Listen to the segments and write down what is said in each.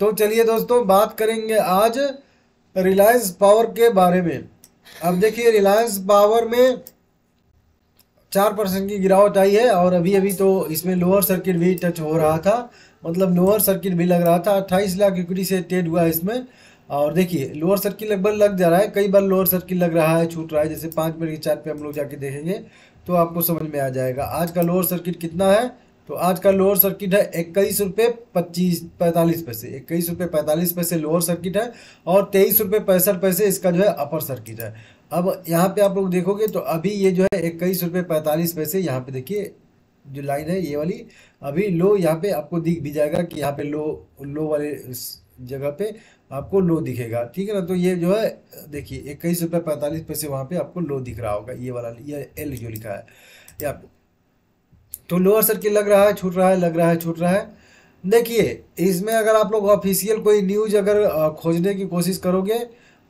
तो चलिए दोस्तों बात करेंगे आज रिलायंस पावर के बारे में अब देखिए रिलायंस पावर में चार परसेंट की गिरावट आई है और अभी अभी तो इसमें लोअर सर्किट भी टच हो रहा था मतलब लोअर सर्किट भी लग रहा था अट्ठाईस लाख इक्विटी से ट्रेड हुआ है इसमें और देखिए लोअर सर्किट लगभग लग जा रहा है कई बार लोअर सर्किट लग रहा है छूट रहा है जैसे पाँच मिनट के चार्ट पे हम लोग जाके देखेंगे तो आपको समझ में आ जाएगा आज का लोअर सर्किट कितना है तो आज का लोअर सर्किट है इक्कीस रुपये पच्चीस पैंतालीस पैसे इक्कीस रुपये पैंतालीस पैसे लोअर सर्किट है और तेईस रुपये पैंसठ पैसे इसका जो है अपर सर्किट है अब यहाँ पे आप लोग देखोगे तो अभी ये जो है इक्कीस रुपये पैंतालीस पैसे यहाँ पे देखिए जो लाइन है ये वाली अभी लो यहाँ पे आपको दिख भी जाएगा कि यहाँ पे लो लो वाले जगह पे आपको लो दिखेगा ठीक है ना तो ये जो है देखिए इक्कीस रुपये पैंतालीस पैसे वहाँ पे आपको लो दिख रहा होगा ये वाला ये एल जो लिखा है ये आपको तो लोअर सर्किल लग रहा है छूट रहा है लग रहा है छूट रहा है देखिए इसमें अगर आप लोग ऑफिशियल कोई न्यूज अगर खोजने की कोशिश करोगे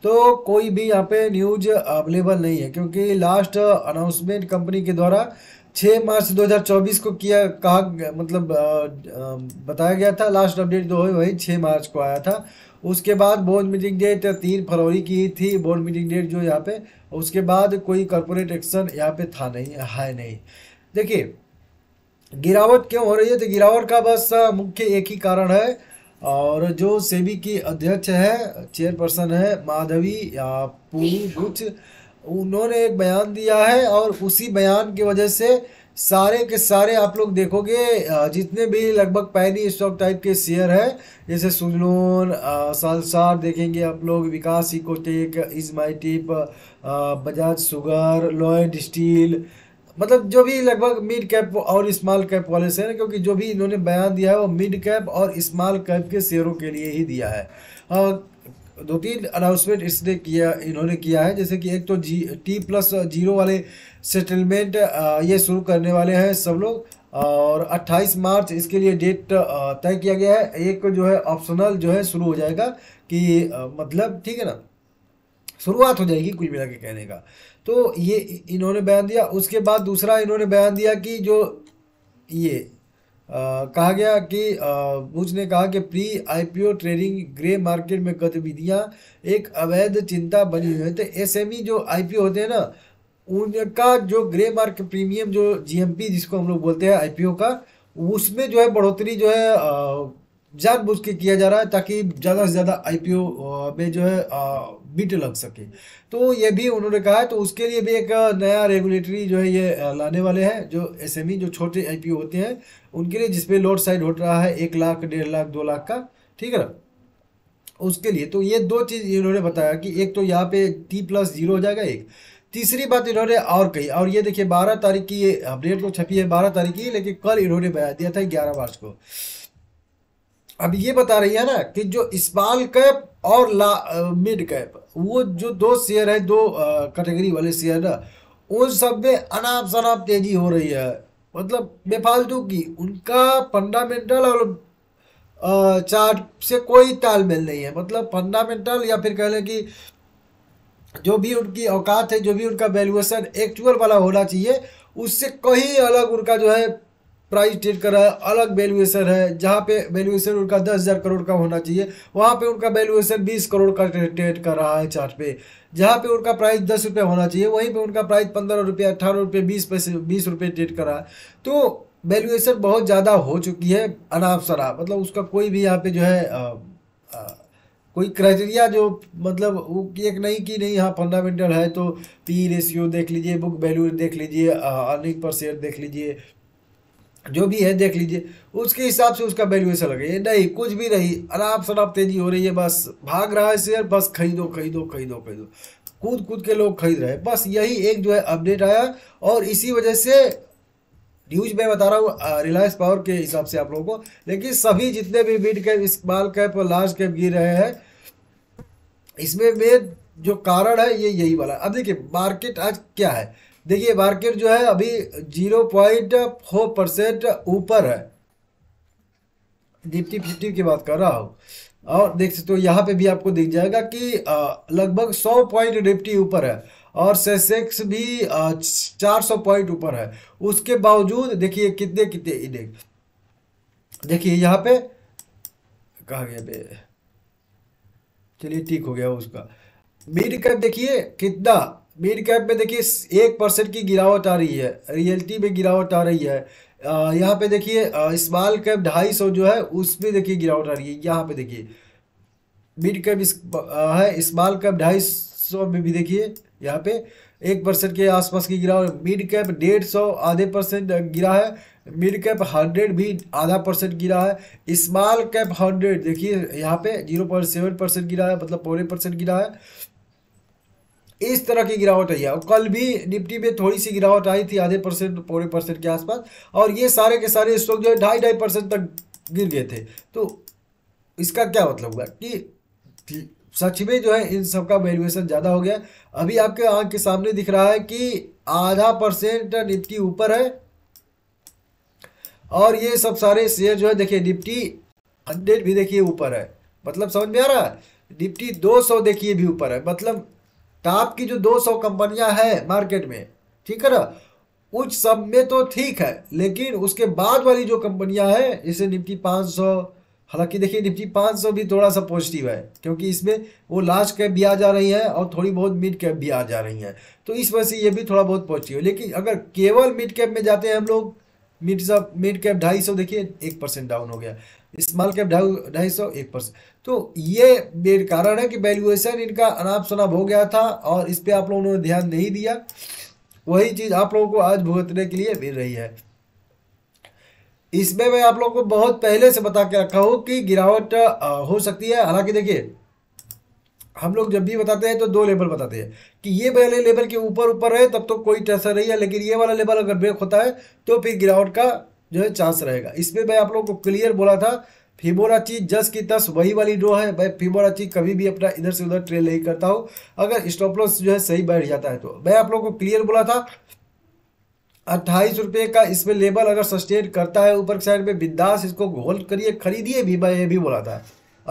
तो कोई भी यहाँ पे न्यूज अवेलेबल नहीं है क्योंकि लास्ट अनाउंसमेंट कंपनी के द्वारा 6 मार्च 2024 को किया कहा मतलब आ, आ, बताया गया था लास्ट अपडेट जो है वही 6 मार्च को आया था उसके बाद बोर्ड मीटिंग डेट तीन फरवरी की थी बोर्ड मीटिंग डेट जो यहाँ पे उसके बाद कोई कॉरपोरेट एक्शन यहाँ पे था नहीं है नहीं देखिए गिरावट क्यों हो रही है तो गिरावट का बस मुख्य एक ही कारण है और जो सेबी की अध्यक्ष है चेयरपर्सन है माधवी पूरी कुछ उन्होंने एक बयान दिया है और उसी बयान की वजह से सारे के सारे आप लोग देखोगे जितने भी लगभग पैनी स्टॉक टाइप के शेयर हैं जैसे सुजलोन सालसार देखेंगे आप लोग Vikas Ecotech EaseMyTrip Bajaj sugar Lloyds steel मतलब जो भी लगभग मिड कैप और स्मॉल कैप वाले शेयर हैं क्योंकि जो भी इन्होंने बयान दिया है वो मिड कैप और स्मॉल कैप के शेयरों के लिए ही दिया है और दो तीन अनाउंसमेंट इसने किया इन्होंने किया है जैसे कि एक तो जी टी प्लस जीरो वाले सेटलमेंट ये शुरू करने वाले हैं सब लोग और 28 मार्च इसके लिए डेट तय किया गया है एक जो है ऑप्शनल जो है शुरू हो जाएगा कि मतलब ठीक है ना शुरुआत हो जाएगी कुल मिला के कहने का तो ये इन्होंने बयान दिया उसके बाद दूसरा इन्होंने बयान दिया कि जो ये आ, कहा गया कि बुज ने कहा कि pre IPO trading grey market में गतिविधियां एक अवैध चिंता बनी हुई है तो एसएमई e जो आईपीओ होते हैं ना उनका जो ग्रे मार्केट प्रीमियम जो जीएमपी जिसको हम लोग बोलते हैं आईपीओ का उसमें जो है बढ़ोतरी जो है आ, जानबूझ के किया जा रहा है ताकि ज़्यादा से ज़्यादा आई में जो है बीट लग सके तो ये भी उन्होंने कहा है तो उसके लिए भी एक नया रेगुलेटरी जो है ये लाने वाले हैं जो एस e, जो छोटे आई होते हैं उनके लिए जिसपे लोड साइड हो रहा है एक लाख डेढ़ लाख दो लाख का ठीक है ना उसके लिए तो ये दो चीज़ इन्होंने बताया कि एक तो यहाँ पे टी प्लस जीरो हो जाएगा एक तीसरी बात इन्होंने और कही और ये देखिए बारह तारीख की ये अपडेट तो छपी है बारह तारीख की लेकिन कल इन्होंने बया दिया था ग्यारह मार्च को अब ये बता रही है ना कि जो स्मॉल कैप और ला मिड कैप वो जो दो शेयर है दो कैटेगरी वाले शेयर ना उन सब में अनाप शनाप तेजी हो रही है मतलब बेफालतू की उनका फंडामेंटल और चार्ट से कोई तालमेल नहीं है मतलब फंडामेंटल या फिर कह लें कि जो भी उनकी औकात है जो भी उनका वैल्यूएशन एक्चुअल वाला होना चाहिए उससे कहीं अलग उनका जो है प्राइस ट्रेड कर रहा है अलग वैल्यूएशन है जहाँ पे वैल्यूएशन उनका दस हज़ार करोड़ का होना चाहिए वहाँ पे उनका वैल्यूएशन बीस करोड़ का ट्रेड कर रहा है चार्ट पे जहाँ पे उनका प्राइस दस रुपये होना चाहिए वहीं पे उनका प्राइस पंद्रह रुपये अट्ठारह रुपये बीस पैसे बीस रुपये ट्रेड कर रहा है तो वैल्यूएशन बहुत ज़्यादा हो चुकी है अनाप शराब मतलब उसका कोई भी यहाँ पे जो है आ, आ, कोई क्राइटेरिया जो मतलब वो एक नहीं कि नहीं हाँ फंडामेंटल है तो पी रेशियो देख लीजिए बुक वैल्यू देख लीजिए अर्निंग पर शेयर देख लीजिए जो भी है देख लीजिए उसके हिसाब से उसका वैल्यूएशन लगे नहीं कुछ भी नहीं अनाप शराब तेजी हो रही है बस भाग रहा है शेयर बस खरीदो खरीदो खरीदो खरीदो कूद कूद के लोग खरीद रहे हैं बस यही एक जो है अपडेट आया और इसी वजह से न्यूज मैं बता रहा हूँ रिलायंस पावर के हिसाब से आप लोगों को लेकिन सभी जितने भी मिड कैप स्मॉल कैप और लार्ज कैप गिर रहे हैं इसमें मेन जो कारण है ये यही वाला अब देखिए मार्केट आज क्या है देखिए मार्केट जो है अभी जीरो पॉइंट फोर परसेंट ऊपर है निफ्टी फिफ्टी की बात कर रहा हूँ और देख सकते हो तो यहाँ पे भी आपको दिख जाएगा कि लगभग सौ पॉइंट निफ्टी ऊपर है और सेसेक्स भी चार सौ पॉइंट ऊपर है उसके बावजूद देखिए कितने कितने इंडेक्स देखिए यहाँ पे कहा गया पे चलिए ठीक हो गया उसका मीड कैप देखिए कितना मिड कैप में देखिए एक परसेंट की गिरावट आ रही है रियल्टी में गिरावट आ रही है यहाँ पे देखिए स्मॉल कैप ढाई सौ जो है उसमें देखिए गिरावट आ रही है यहाँ पे देखिए मिड कैप इस है स्मॉल कैप ढाई सौ में भी देखिए यहाँ पे एक परसेंट के आसपास की गिरावट मिड कैप डेढ़ सौ आधे परसेंट गिरा है मिड कैप हंड्रेड भी आधा परसेंट गिरा है स्मॉल कैप हंड्रेड देखिए यहाँ पे जीरो पॉइंट सेवन परसेंट गिरा है मतलब पौने परसेंट गिरा है इस तरह की गिरावट आई है और कल भी निफ्टी में थोड़ी सी गिरावट आई थी आधे परसेंट पौने परसेंट के आसपास और ये सारे के सारे स्टॉक जो है ढाई ढाई परसेंट तक गिर गए थे तो इसका क्या मतलब हुआ कि सच में जो है इन सब का वैल्यूएशन ज़्यादा हो गया अभी आपके आंख के सामने दिख रहा है कि आधा परसेंट निफ्टी ऊपर है और ये सब सारे शेयर जो है देखिए निफ्टी हंड्रेड भी देखिए ऊपर है मतलब समझ में आ रहा है निफ्टी दो सौ देखिए भी ऊपर है मतलब टॉप तो की जो 200 कंपनियां हैं मार्केट में ठीक है ना उस सब में तो ठीक है लेकिन उसके बाद वाली जो कंपनियां हैं जैसे निफ्टी 500 हालांकि देखिए निफ्टी 500 भी थोड़ा सा पॉजिटिव है क्योंकि इसमें वो लार्ज कैप भी आ जा रही है और थोड़ी बहुत मिड कैप भी आ जा रही है तो इस वजह से ये भी थोड़ा बहुत पॉजिटिव है लेकिन अगर केवल मिड कैप में जाते हैं हम लोग मिड सब मिड कैप ढाई सौ देखिए एक परसेंट डाउन हो गया स्मॉल कैप ढाई ढाई सौ एक परसेंट तो ये कारण है कि वैल्यूएशन इनका अनाप शनाप हो गया था और इस पर आप लोगों ने ध्यान नहीं दिया वही चीज़ आप लोगों को आज भुगतने के लिए मिल रही है इसमें मैं आप लोगों को बहुत पहले से बता के रखा हूँ कि गिरावट हो सकती है हालांकि देखिए हम लोग जब भी बताते हैं तो दो लेवल बताते हैं कि ये पहले लेवल के ऊपर ऊपर है तब तो कोई टेंशन नहीं है लेकिन ये वाला लेवल अगर ब्रेक होता है तो फिर गिरावट का जो है चांस रहेगा इसमें मैं आप लोग को क्लियर बोला था फिबोराची जस की तस वही वाली ड्रो है मैं फिबोराची कभी भी अपना इधर से उधर ट्रेल नहीं करता हो अगर स्टॉप लॉस जो है सही बैठ जाता है तो मैं आप लोग को क्लियर बोला था अट्ठाईस रुपये का इसमें लेबल अगर सस्टेन करता है ऊपर साइड में बिंदास इसको होल्ड करिए खरीदिए भी मैं ये भी बोला था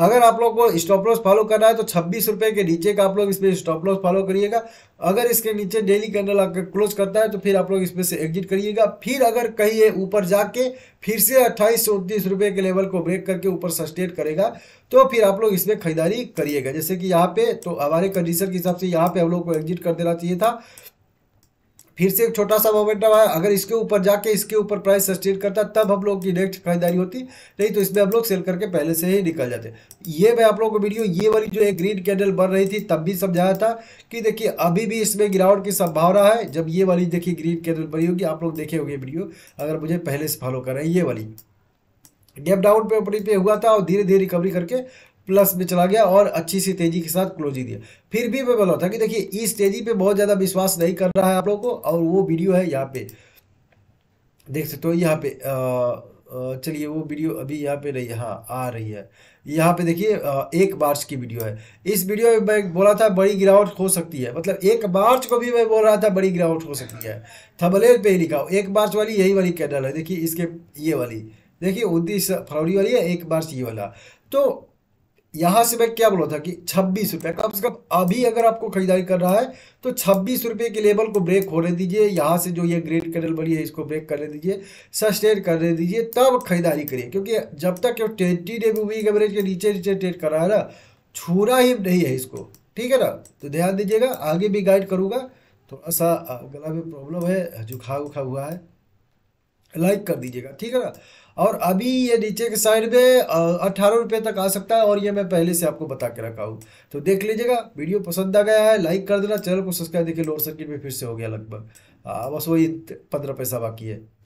अगर आप लोग को स्टॉप लॉस फॉलो करना है तो छब्बीस रुपये के नीचे का आप लोग इसमें स्टॉप लॉस फॉलो करिएगा अगर इसके नीचे डेली कैंडल आकर क्लोज करता है तो फिर आप लोग इसमें से एग्जिट करिएगा फिर अगर कहीं ऊपर जाके फिर से अट्ठाईस से उनतीस रुपये के लेवल को ब्रेक करके ऊपर सस्टेन करेगा तो फिर आप लोग इसमें खरीदारी करिएगा जैसे कि यहाँ पे तो हमारे कंडीशन के हिसाब से यहाँ पे हम लोग को एग्जिट कर देना चाहिए था फिर से एक छोटा सा मोमेंट आया अगर इसके ऊपर जाके इसके ऊपर प्राइस सस्टेन करता तब हम लोग की नेक्स्ट खरीदारी होती नहीं तो इसमें हम लोग सेल करके पहले से ही निकल जाते ये मैं आप लोगों को वीडियो ये वाली जो एक ग्रीन कैंडल बन रही थी तब भी समझाया था कि देखिए अभी भी इसमें गिरावट की संभावना है जब ये वाली देखिए ग्रीन कैंडल बनी होगी आप लोग देखे होंगे वीडियो अगर मुझे पहले से फॉलो करें ये वाली डेप डाउन पे ओपनिंग पे हुआ था और धीरे धीरे रिकवरी करके प्लस में चला गया और अच्छी सी तेजी के साथ क्लोजिंग दिया फिर भी मैं बोला था कि देखिए इस तेजी पे बहुत ज़्यादा विश्वास नहीं कर रहा है आप लोगों को और वो वीडियो है यहाँ पे देख सकते हो यहाँ पे चलिए वो वीडियो अभी यहाँ पे नहीं हाँ आ रही है यहाँ पे देखिए एक मार्च की वीडियो है इस वीडियो में मैं बोला था बड़ी गिरावट हो सकती है मतलब एक मार्च को भी मैं बोल रहा था बड़ी गिरावट हो सकती है थबलेर पे ही लिखा एक मार्च वाली यही वाली कैंडल है देखिए इसके ये वाली देखिए उनतीस फरवरी वाली है एक मार्च ये वाला तो यहाँ से मैं क्या बोला था कि छब्बीस रुपये कम से कम अभी अगर आपको खरीदारी कर रहा है तो छब्बीस रुपये के लेवल को ब्रेक होने दीजिए यहाँ से जो ये ग्रेड कैंडल बनी है इसको ब्रेक करने दीजिए सस्टेन करने दीजिए तब खरीदारी करिए क्योंकि जब तक ये ट्वेंटी डे मूविंग एवरेज के नीचे नीचे ट्रेड कर रहा है ना छूना ही नहीं है इसको ठीक है ना तो ध्यान दीजिएगा आगे भी गाइड करूँगा थोड़ा तो सा गला में प्रॉब्लम है जुखा उखा हुआ है लाइक कर दीजिएगा ठीक है ना और अभी ये नीचे के साइड में अट्ठारह रुपये तक आ सकता है और ये मैं पहले से आपको बता के रखा हूँ तो देख लीजिएगा वीडियो पसंद आ गया है लाइक कर देना चैनल को सब्सक्राइब देखिए लोअर सर्किट में फिर से हो गया लगभग हाँ, बस वही पंद्रह पैसा बाकी है